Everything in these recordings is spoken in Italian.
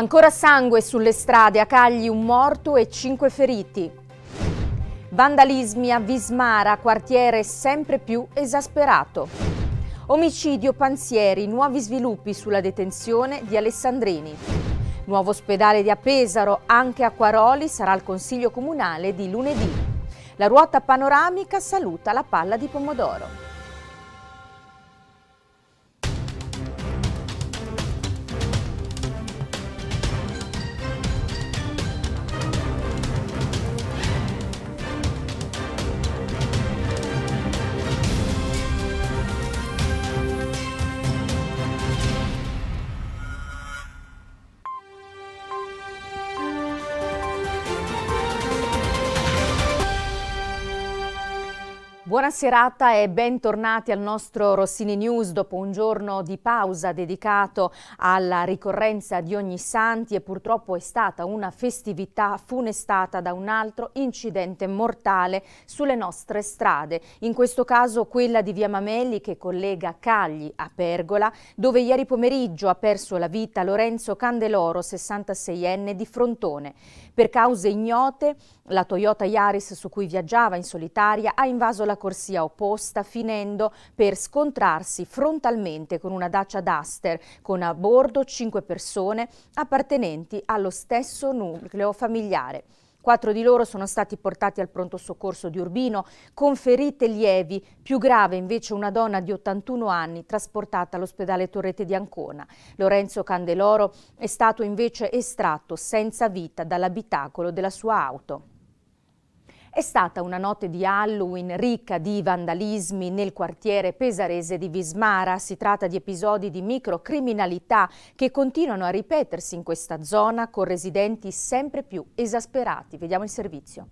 Ancora sangue sulle strade, a Cagli un morto e cinque feriti. Vandalismi a Vismara, quartiere sempre più esasperato. Omicidio Panzieri, nuovi sviluppi sulla detenzione di Alessandrini. Nuovo ospedale di Apesaro, anche a Quaroli, sarà il Consiglio Comunale di lunedì. La ruota panoramica saluta la palla di pomodoro. Buona serata e bentornati al nostro Rossini News dopo un giorno di pausa dedicato alla ricorrenza di ogni santi e purtroppo è stata una festività funestata da un altro incidente mortale sulle nostre strade, in questo caso quella di Via Mamelli che collega Cagli a Pergola, dove ieri pomeriggio ha perso la vita Lorenzo Candeloro, 66enne di Frontone. Per cause ignote la Toyota Yaris su cui viaggiava in solitaria ha invaso la corsia opposta finendo per scontrarsi frontalmente con una Dacia Duster con a bordo 5 persone appartenenti allo stesso nucleo familiare. Quattro di loro sono stati portati al pronto soccorso di Urbino con ferite lievi, più grave invece una donna di 81 anni trasportata all'ospedale Torrete di Ancona. Lorenzo Candeloro è stato invece estratto senza vita dall'abitacolo della sua auto. È stata una notte di Halloween ricca di vandalismi nel quartiere pesarese di Vismara. Si tratta di episodi di microcriminalità che continuano a ripetersi in questa zona con residenti sempre più esasperati. Vediamo il servizio.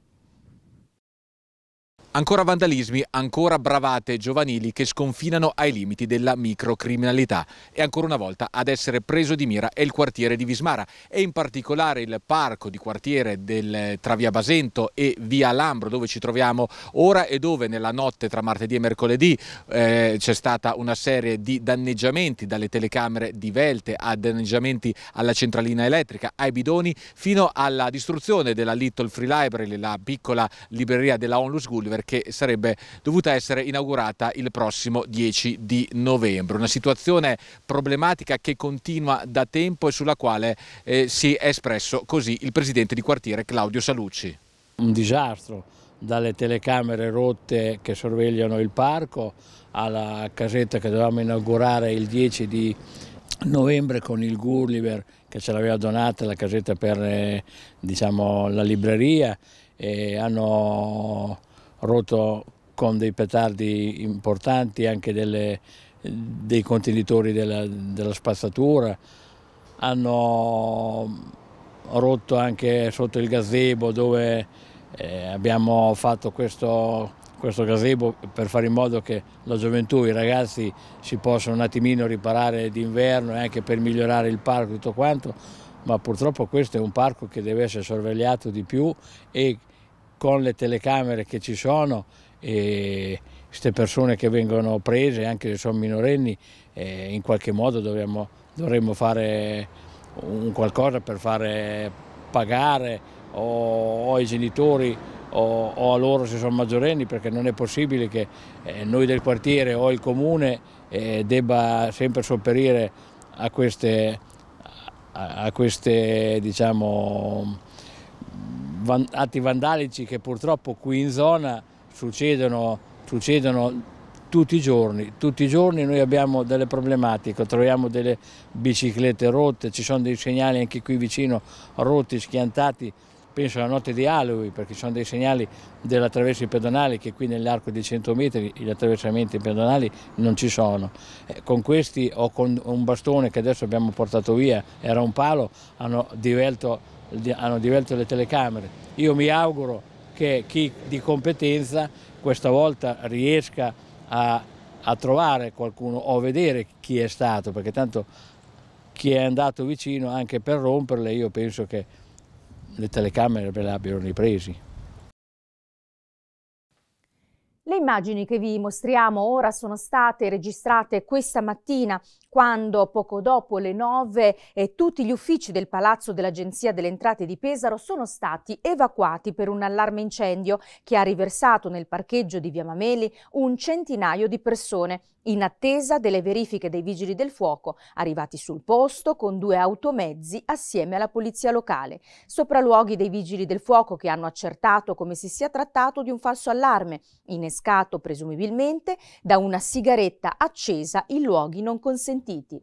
Ancora vandalismi, ancora bravate giovanili che sconfinano ai limiti della microcriminalità. E ancora una volta ad essere preso di mira è il quartiere di Vismara e in particolare il parco di quartiere del, tra via Basento e via Lambro dove ci troviamo ora e dove nella notte tra martedì e mercoledì eh, c'è stata una serie di danneggiamenti dalle telecamere di Velte a danneggiamenti alla centralina elettrica, ai bidoni fino alla distruzione della Little Free Library, la piccola libreria della Onlus Gulliver che sarebbe dovuta essere inaugurata il prossimo 10 di novembre. Una situazione problematica che continua da tempo e sulla quale eh, si è espresso così il presidente di quartiere Claudio Salucci. Un disastro, dalle telecamere rotte che sorvegliano il parco alla casetta che dovevamo inaugurare il 10 di novembre con il Gulliver che ce l'aveva donata la casetta per eh, diciamo, la libreria e hanno rotto con dei petardi importanti, anche delle, dei contenitori della, della spazzatura, hanno rotto anche sotto il gazebo dove eh, abbiamo fatto questo, questo, gazebo per fare in modo che la gioventù, i ragazzi si possano un attimino riparare d'inverno e anche per migliorare il parco e tutto quanto, ma purtroppo questo è un parco che deve essere sorvegliato di più e con le telecamere che ci sono e queste persone che vengono prese, anche se sono minorenni, eh, in qualche modo dovremmo, dovremmo fare un qualcosa per fare pagare o, o ai genitori o, o, a loro se sono maggiorenni perché non è possibile che eh, noi del quartiere o il comune eh, debba sempre sopperire a queste, a queste diciamo, van, atti vandalici che purtroppo qui in zona succedono, succedono tutti i giorni, tutti i giorni noi abbiamo delle problematiche, troviamo delle biciclette rotte, ci sono dei segnali anche qui vicino rotti, schiantati, penso alla notte di Halloween perché ci sono dei segnali degli attraversi pedonali che qui nell'arco di 100 metri gli attraversamenti pedonali non ci sono. Con questi o con un bastone che adesso abbiamo portato via, era un palo, hanno divelto hanno diverse le telecamere. Io mi auguro che chi di competenza questa volta riesca a, a trovare qualcuno o vedere chi è stato, perché tanto chi è andato vicino anche per romperle io penso che le telecamere ve le abbiano ripresi. Le immagini che vi mostriamo ora sono state registrate questa mattina quando poco dopo le 9 eh, tutti gli uffici del Palazzo dell'Agenzia delle Entrate di Pesaro sono stati evacuati per un allarme incendio che ha riversato nel parcheggio di Via Mameli un centinaio di persone, in attesa delle verifiche dei vigili del fuoco, arrivati sul posto con due automezzi assieme alla polizia locale. Sopraluoghi dei vigili del fuoco che hanno accertato come si sia trattato di un falso allarme, innescato presumibilmente da una sigaretta accesa in luoghi non consentiti.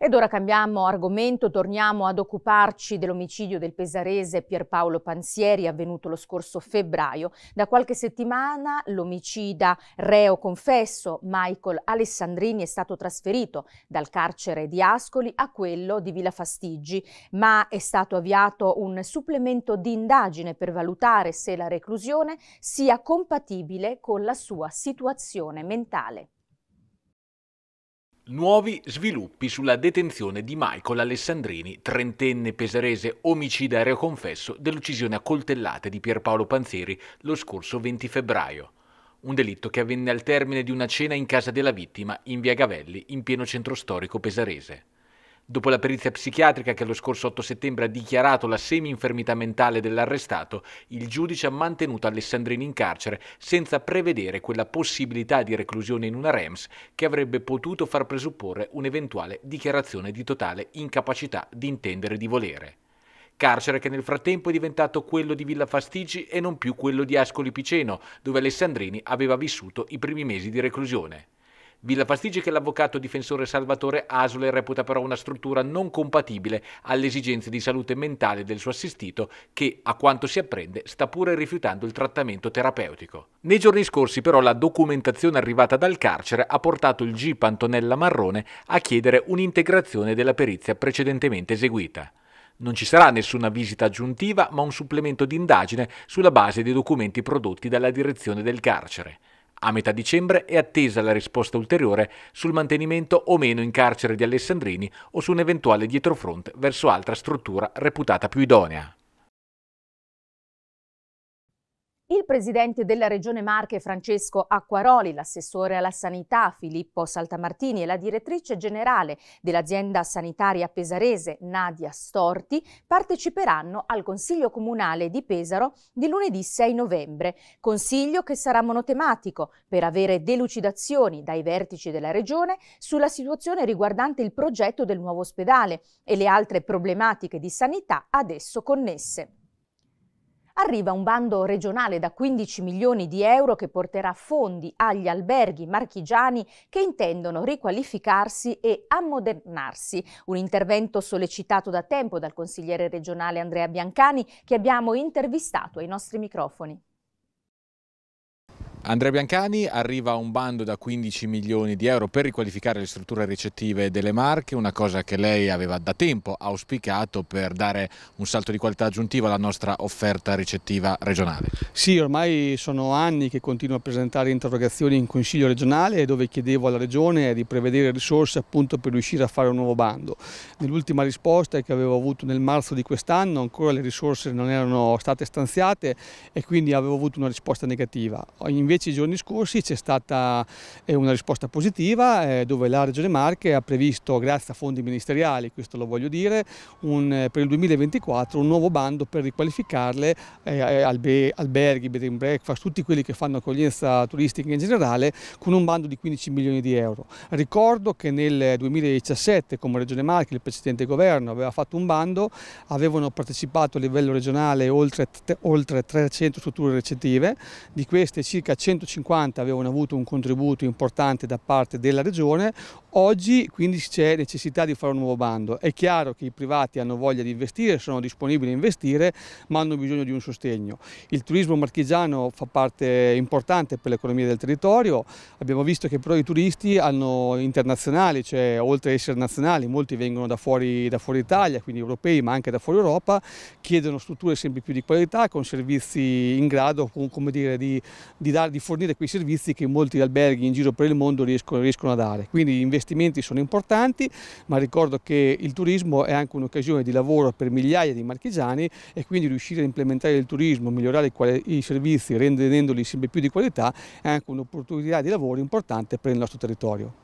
Ed ora cambiamo argomento, torniamo ad occuparci dell'omicidio del pesarese Pierpaolo Pansieri avvenuto lo scorso febbraio. Da qualche settimana l'omicida reo confesso Michael Alessandrini è stato trasferito dal carcere di Ascoli a quello di Villa Fastiggi, ma è stato avviato un supplemento di indagine per valutare se la reclusione sia compatibile con la sua situazione mentale. Nuovi sviluppi sulla detenzione di Michael Alessandrini, trentenne pesarese omicida aereo confesso dell'uccisione a coltellate di Pierpaolo Panzeri lo scorso 20 febbraio. Un delitto che avvenne al termine di una cena in casa della vittima in via Gavelli, in pieno centro storico pesarese dopo la perizia psichiatrica che lo scorso 8 settembre ha dichiarato la semi-infermità mentale dell'arrestato, il giudice ha mantenuto Alessandrini in carcere senza prevedere quella possibilità di reclusione in una REMS che avrebbe potuto far presupporre un'eventuale dichiarazione di totale incapacità di intendere di volere carcere che nel frattempo è diventato quello di Villa Fastigi e non più quello di Ascoli Piceno, dove Alessandrini aveva vissuto i primi mesi di reclusione. Villa Pastiggi che l'avvocato difensore Salvatore Asole reputa però una struttura non compatibile alle esigenze di salute mentale del suo assistito che, a quanto si apprende, sta pure rifiutando il trattamento terapeutico. Nei giorni scorsi però la documentazione arrivata dal carcere ha portato il GIP Antonella Marrone a chiedere un'integrazione della perizia precedentemente eseguita. Non ci sarà nessuna visita aggiuntiva, ma un supplemento di indagine sulla base dei documenti prodotti dalla direzione del carcere. A metà dicembre è attesa la risposta ulteriore sul mantenimento o meno in carcere di Alessandrini o su un eventuale dietrofront verso altra struttura reputata più idonea. Il presidente della Regione Marche Francesco Acquaroli, l'assessore alla sanità Filippo Saltamartini e la direttrice generale dell'azienda sanitaria pesarese Nadia Storti parteciperanno al Consiglio Comunale di Pesaro di lunedì 6 novembre, consiglio che sarà monotematico per avere delucidazioni dai vertici della Regione sulla situazione riguardante il progetto del nuovo ospedale e le altre problematiche di sanità ad esso connesse arriva un bando regionale da 15 milioni di euro che porterà fondi agli alberghi marchigiani che intendono riqualificarsi e ammodernarsi. Un intervento sollecitato da tempo dal consigliere regionale Andrea Biancani che abbiamo intervistato ai nostri microfoni. Andrea Biancani arriva un bando da 15 milioni di euro per riqualificare le strutture ricettive delle Marche, una cosa che lei aveva da tempo auspicato per dare un salto di qualità aggiuntivo alla nostra offerta ricettiva regionale. Sì, ormai sono anni che continuo a presentare interrogazioni in Consiglio regionale dove chiedevo alla Regione di prevedere risorse appunto per riuscire a fare un nuovo bando. Nell'ultima risposta che avevo avuto nel marzo di quest'anno ancora le risorse non erano state stanziate e quindi avevo avuto una risposta negativa. Invece 10 giorni scorsi c'è stata eh, una risposta positiva eh, dove la Regione Marche ha previsto, grazie a fondi ministeriali, questo lo voglio dire, un, eh, per il 2024 un nuovo bando per riqualificarle eh, albe, alberghi, bed and breakfast, tutti quelli che fanno accoglienza turistica in generale, con un bando di 15 milioni di euro. Ricordo che nel 2017 come Regione Marche il precedente governo aveva fatto un bando, avevano partecipato a livello regionale oltre, oltre 300 strutture recettive, di queste circa 100 150 avevano avuto un contributo importante da parte della regione, oggi quindi c'è necessità di fare un nuovo bando. È chiaro che i privati hanno voglia di investire, sono disponibili a investire, ma hanno bisogno di un sostegno. Il turismo marchigiano fa parte importante per l'economia del territorio, abbiamo visto che però i turisti hanno internazionali, cioè oltre ad essere nazionali, molti vengono da fuori, da fuori Italia, quindi europei, ma anche da fuori Europa, chiedono strutture sempre più di qualità, con servizi in grado come dire, di, di dare dare, di fornire quei servizi che molti alberghi in giro per il mondo riescono, riescono a dare. Quindi gli investimenti sono importanti, ma ricordo che il turismo è anche un'occasione di lavoro per migliaia di marchigiani e quindi riuscire a implementare il turismo, migliorare i servizi rendendoli sempre più di qualità è anche un'opportunità di lavoro importante per il nostro territorio.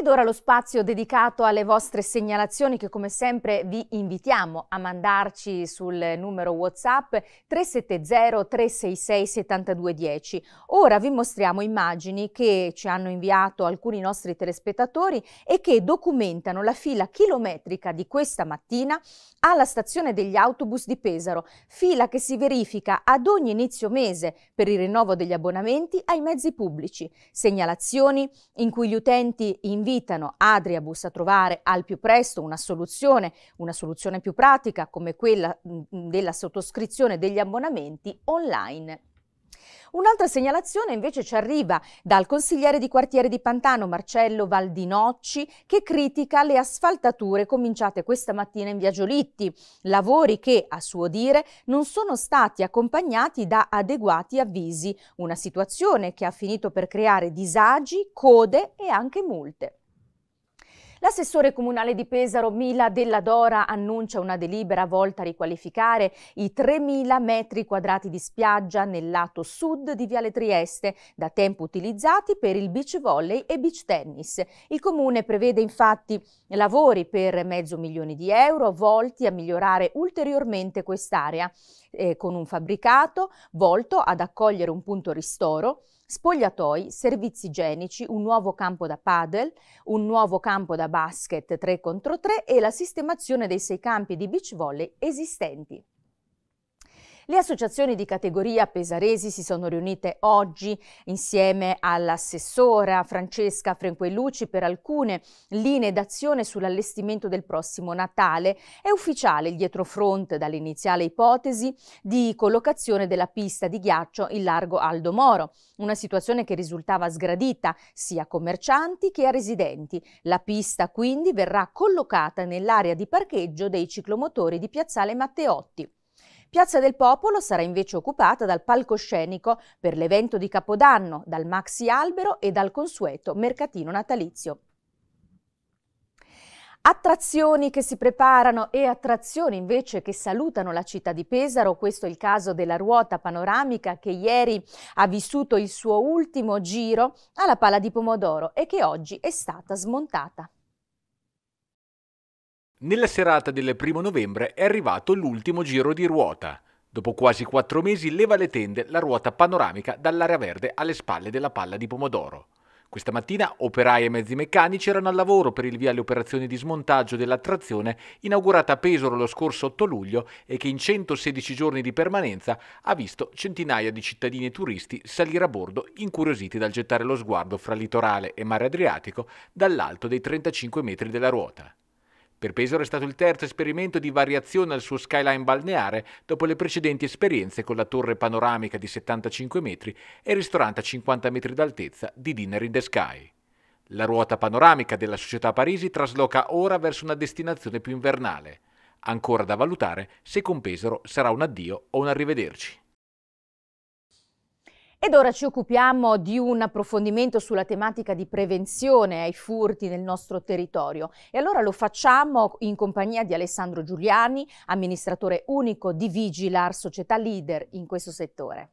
Ed ora lo spazio dedicato alle vostre segnalazioni che come sempre vi invitiamo a mandarci sul numero WhatsApp 370 366 7210. Ora vi mostriamo immagini che ci hanno inviato alcuni nostri telespettatori e che documentano la fila chilometrica di questa mattina alla stazione degli autobus di Pesaro, fila che si verifica ad ogni inizio mese per il rinnovo degli abbonamenti ai mezzi pubblici. Segnalazioni in cui gli utenti inviano invitano Adriabus a trovare al più presto una soluzione, una soluzione più pratica come quella mm, mm, della sottoscrizione degli abbonamenti online Un'altra segnalazione invece ci arriva dal consigliere di quartiere di Pantano, Marcello Valdinocci, che critica le asfaltature cominciate questa mattina in via Giolitti, lavori che, a suo dire, non sono stati accompagnati da adeguati avvisi, una situazione che ha finito per creare disagi, code e anche multe. L'assessore comunale di Pesaro Mila Della Dora annuncia una delibera volta a riqualificare i 3.000 metri quadrati di spiaggia nel lato sud di Viale Trieste, da tempo utilizzati per il beach volley e beach tennis. Il comune prevede infatti lavori per mezzo milione di euro volti a migliorare ulteriormente quest'area, eh, con un fabbricato volto ad accogliere un punto ristoro spogliatoi, servizi igienici, un nuovo campo da paddle, un nuovo campo da basket 3 contro 3 e la sistemazione dei sei campi di beach volley esistenti. Le associazioni di categoria pesaresi si sono riunite oggi insieme all'assessora Francesca Frenquellucci per alcune linee d'azione sull'allestimento del prossimo Natale. È ufficiale il dietrofront dall'iniziale ipotesi di collocazione della pista di ghiaccio in largo Aldo Moro, una situazione che risultava sgradita sia a commercianti che a residenti. La pista quindi verrà collocata nell'area di parcheggio dei ciclomotori di Piazzale Matteotti. Piazza del Popolo sarà invece occupata dal palcoscenico per l'evento di Capodanno, dal maxi albero e dal consueto mercatino natalizio. Attrazioni che si preparano e attrazioni invece che salutano la città di Pesaro, questo è il caso della ruota panoramica che ieri ha vissuto il suo ultimo giro alla Pala di Pomodoro e che oggi è stata smontata. Nella serata del primo novembre è arrivato l'ultimo giro di ruota. Dopo quasi quattro mesi leva le tende la ruota panoramica dall'area verde alle spalle della palla di pomodoro. Questa mattina operai e mezzi meccanici erano al lavoro per il via alle operazioni di smontaggio della trazione inaugurata a Pesaro lo scorso 8 luglio e che in 116 giorni di permanenza ha visto centinaia di cittadini e turisti salire a bordo incuriositi dal gettare lo sguardo fra litorale e mare Adriatico dall'alto dei 35 metri della ruota. Per Pesaro è stato il terzo esperimento di variazione al suo skyline balneare dopo le precedenti esperienze con la torre panoramica di 75 metri e il ristorante a 50 metri d'altezza di Dinner in the Sky. La ruota panoramica della società Parisi trasloca ora verso una destinazione più invernale. Ancora da valutare se con Pesaro sarà un addio o un arrivederci. Ed ora ci occupiamo di un approfondimento sulla tematica di prevenzione ai furti nel nostro territorio e allora lo facciamo in compagnia di Alessandro Giuliani, amministratore unico di Vigilar, società leader in questo settore.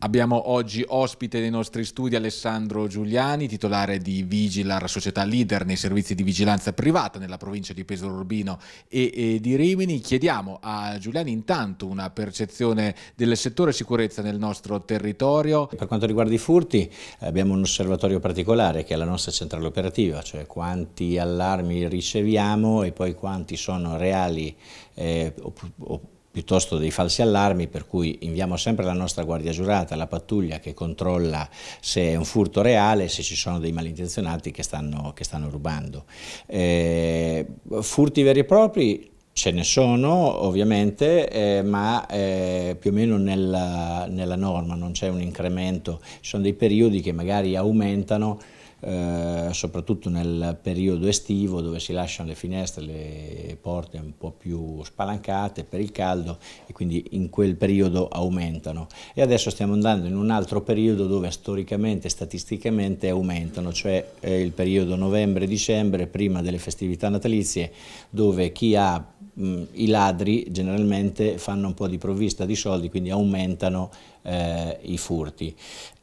Abbiamo oggi ospite dei nostri studi Alessandro Giuliani, titolare di Vigilar, società leader nei servizi di vigilanza privata nella provincia di Pesaro Urbino e, e, di Rimini. Chiediamo a Giuliani intanto una percezione del settore sicurezza nel nostro territorio. Per quanto riguarda i furti abbiamo un osservatorio particolare che è la nostra centrale operativa, cioè quanti allarmi riceviamo e poi quanti sono reali eh, o, piuttosto dei falsi allarmi per cui inviamo sempre la nostra guardia giurata, la pattuglia che controlla se è un furto reale, se ci sono dei malintenzionati che stanno, che stanno rubando. Eh, furti veri e propri Ce ne sono ovviamente, eh, ma eh, più o meno nella, nella norma non c'è un incremento, ci sono dei periodi che magari aumentano, eh, soprattutto nel periodo estivo dove si lasciano le finestre, le porte un po' più spalancate per il caldo e quindi in quel periodo aumentano. E adesso stiamo andando in un altro periodo dove storicamente, statisticamente aumentano, cioè eh, il periodo novembre-dicembre, prima delle festività natalizie, dove chi ha mm, i ladri generalmente fanno un po' di provvista di soldi, quindi aumentano eh, i furti.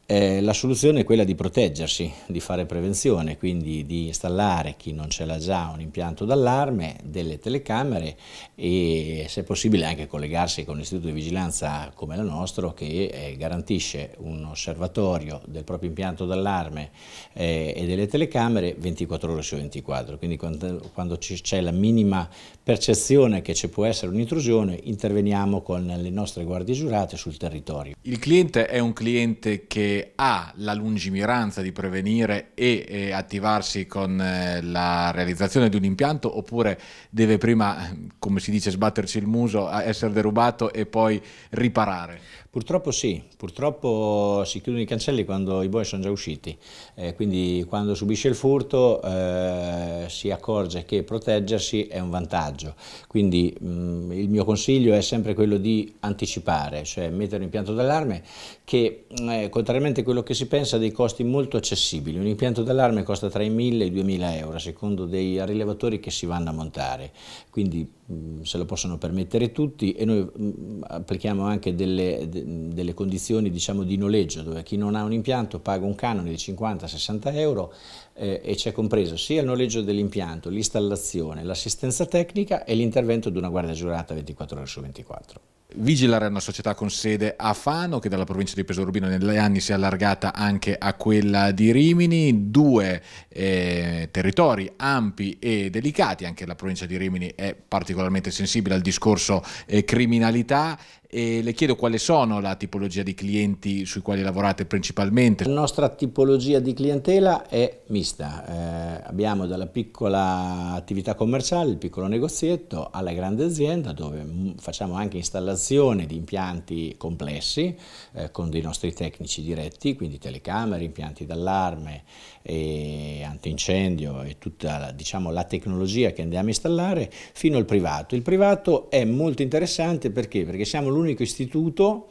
Eh, la soluzione è quella di proteggersi, di fare prevenzione, quindi di installare, chi non ce l'ha già, un impianto d'allarme, delle telecamere e se possibile anche collegarsi con un istituto di vigilanza come il nostro che eh, garantisce un osservatorio del proprio impianto d'allarme eh, e delle telecamere 24 ore su 24. Quindi quando, quando c'è la minima percezione che ci può essere un'intrusione interveniamo con le nostre guardie giurate sul territorio. Il cliente è un cliente che ha la lungimiranza di prevenire e, e attivarsi con eh, la realizzazione di un impianto oppure deve prima, eh, come si dice, sbatterci il muso, essere derubato e poi riparare? Purtroppo sì, purtroppo si chiudono i cancelli quando i buoi sono già usciti, eh, quindi quando subisce il furto eh, si accorge che proteggersi è un vantaggio, quindi mh, mm, il mio consiglio è sempre quello di anticipare, cioè mettere un impianto d'allarme che eh, contrariamente a quello che si pensa ha dei costi molto accessibili, un impianto d'allarme costa tra i 1.000 e i 2.000 euro secondo dei rilevatori che si vanno a montare, quindi mh, mm, se lo possono permettere tutti e noi mh, mm, applichiamo anche delle delle condizioni diciamo, di noleggio, dove chi non ha un impianto paga un canone di 50-60 euro eh, e c'è compreso sia il noleggio dell'impianto, l'installazione, l'assistenza tecnica e l'intervento di una guardia giurata 24 ore su 24. Vigilare è una società con sede a Fano che dalla provincia di Pesorubino negli anni si è allargata anche a quella di Rimini, due eh, territori ampi e delicati, anche la provincia di Rimini è particolarmente sensibile al discorso eh, criminalità e le chiedo quale sono la tipologia di clienti sui quali lavorate principalmente. La nostra tipologia di clientela è mista, eh, abbiamo dalla piccola attività commerciale, il piccolo negozietto, alla grande azienda dove facciamo anche installazioni realizzazione di impianti complessi eh, con dei nostri tecnici diretti, quindi telecamere, impianti d'allarme, e antincendio e tutta la, diciamo, la tecnologia che andiamo a installare fino al privato. Il privato è molto interessante perché? Perché siamo l'unico istituto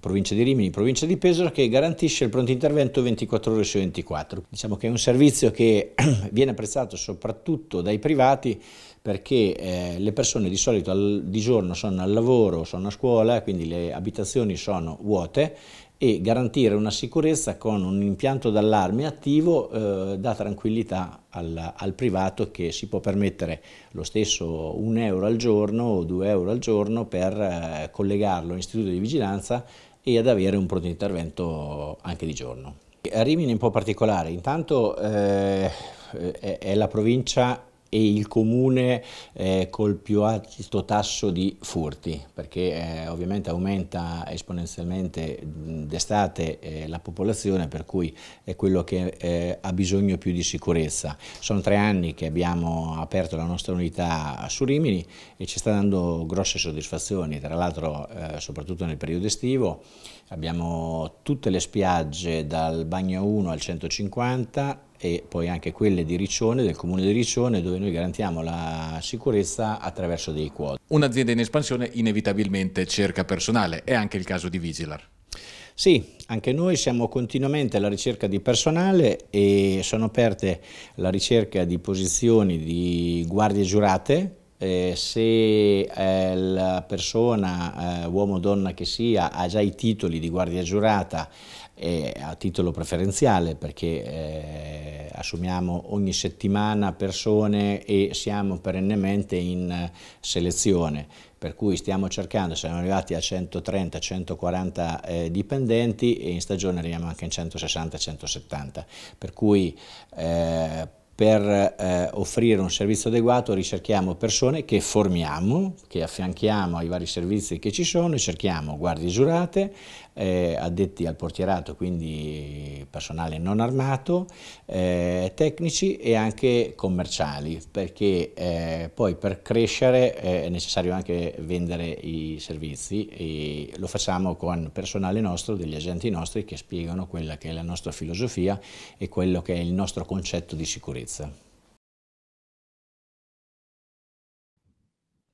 provincia di Rimini, provincia di Pesaro, che garantisce il pronto intervento 24 ore su 24. Diciamo che è un servizio che viene apprezzato soprattutto dai privati perché eh, le persone di solito al, di giorno sono al lavoro, sono a scuola, quindi le abitazioni sono vuote e garantire una sicurezza con un impianto d'allarme attivo eh, dà tranquillità al, al, privato che si può permettere lo stesso 1 euro al giorno o 2 euro al giorno per eh, collegarlo all'istituto di vigilanza e ad avere un pronto intervento anche di giorno. Rimini è un po' particolare, intanto eh, è, è la provincia e il comune eh, col più alto tasso di furti, perché eh, ovviamente aumenta esponenzialmente d'estate eh, la popolazione, per cui è quello che eh, ha bisogno più di sicurezza. Sono tre anni che abbiamo aperto la nostra unità su Rimini e ci sta dando grosse soddisfazioni, tra l'altro eh, soprattutto nel periodo estivo abbiamo tutte le spiagge dal bagno 1 al 150 e poi anche quelle di Riccione, del comune di Riccione, dove noi garantiamo la sicurezza attraverso dei quadri. Un'azienda in espansione inevitabilmente cerca personale, è anche il caso di Vigilar. Sì, anche noi siamo continuamente alla ricerca di personale e sono aperte la ricerca di posizioni di guardie giurate eh, se eh, la persona, eh, uomo o donna che sia, ha già i titoli di guardia giurata è a titolo preferenziale perché eh, assumiamo ogni settimana persone e siamo perennemente in selezione, per cui stiamo cercando, siamo arrivati a 130-140 eh, dipendenti e in stagione arriviamo anche in 160-170, per cui eh, per eh, offrire un servizio adeguato ricerchiamo persone che formiamo, che affianchiamo ai vari servizi che ci sono, cerchiamo guardie giurate, eh, addetti al portierato, quindi personale non armato, eh, tecnici e anche commerciali, perché eh, poi per crescere eh, è necessario anche vendere i servizi e lo facciamo con personale nostro, degli agenti nostri che spiegano quella che è la nostra filosofia e quello che è il nostro concetto di sicurezza.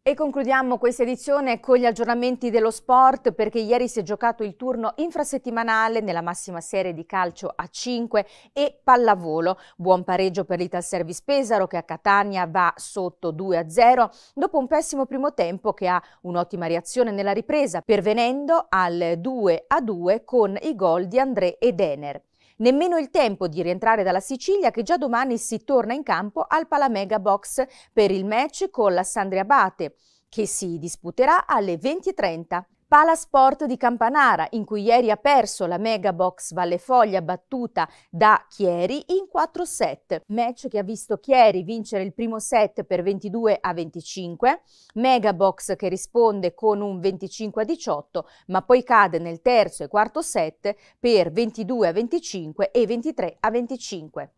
E concludiamo questa edizione con gli aggiornamenti dello sport perché ieri si è giocato il turno infrasettimanale nella massima serie di calcio a 5 e pallavolo. Buon pareggio per l'Ital Service Pesaro che a Catania va sotto 2 a 0 dopo un pessimo primo tempo che ha un'ottima reazione nella ripresa pervenendo al 2 a 2 con i gol di André e Denner. Nemmeno il tempo di rientrare dalla Sicilia che già domani si torna in campo al Palamega Box per il match con la Sandria Bate che si disputerà alle 20.30. Palasport di Campanara, in cui ieri ha perso la Megabox Valle Foglia battuta da Chieri in 4 set. Match che ha visto Chieri vincere il primo set per 22 a 25, Megabox che risponde con un 25 a 18, ma poi cade nel terzo e quarto set per 22 a 25 e 23 a 25.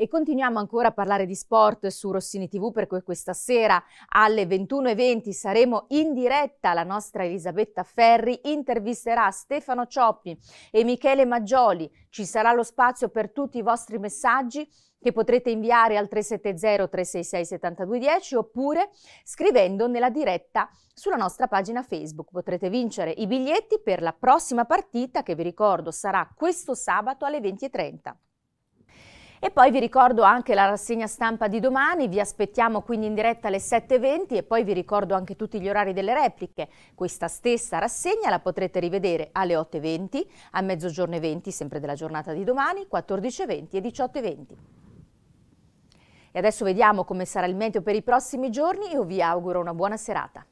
E continuiamo ancora a parlare di sport su Rossini TV perché questa sera alle 21.20 saremo in diretta. La nostra Elisabetta Ferri intervisterà Stefano Cioppi e Michele Maggioli. Ci sarà lo spazio per tutti i vostri messaggi che potrete inviare al 370-366-7210 oppure scrivendo nella diretta sulla nostra pagina Facebook. Potrete vincere i biglietti per la prossima partita che vi ricordo sarà questo sabato alle 20.30. E poi vi ricordo anche la rassegna stampa di domani, vi aspettiamo quindi in diretta alle 7.20 e poi vi ricordo anche tutti gli orari delle repliche. Questa stessa rassegna la potrete rivedere alle 8.20, a mezzogiorno e 20 sempre della giornata di domani, 14.20 e 18.20. E adesso vediamo come sarà il meteo per i prossimi giorni, io vi auguro una buona serata.